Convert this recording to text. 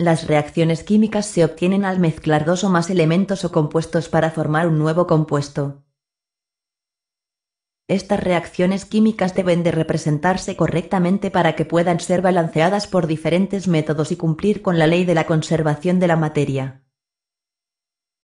Las reacciones químicas se obtienen al mezclar dos o más elementos o compuestos para formar un nuevo compuesto. Estas reacciones químicas deben de representarse correctamente para que puedan ser balanceadas por diferentes métodos y cumplir con la ley de la conservación de la materia.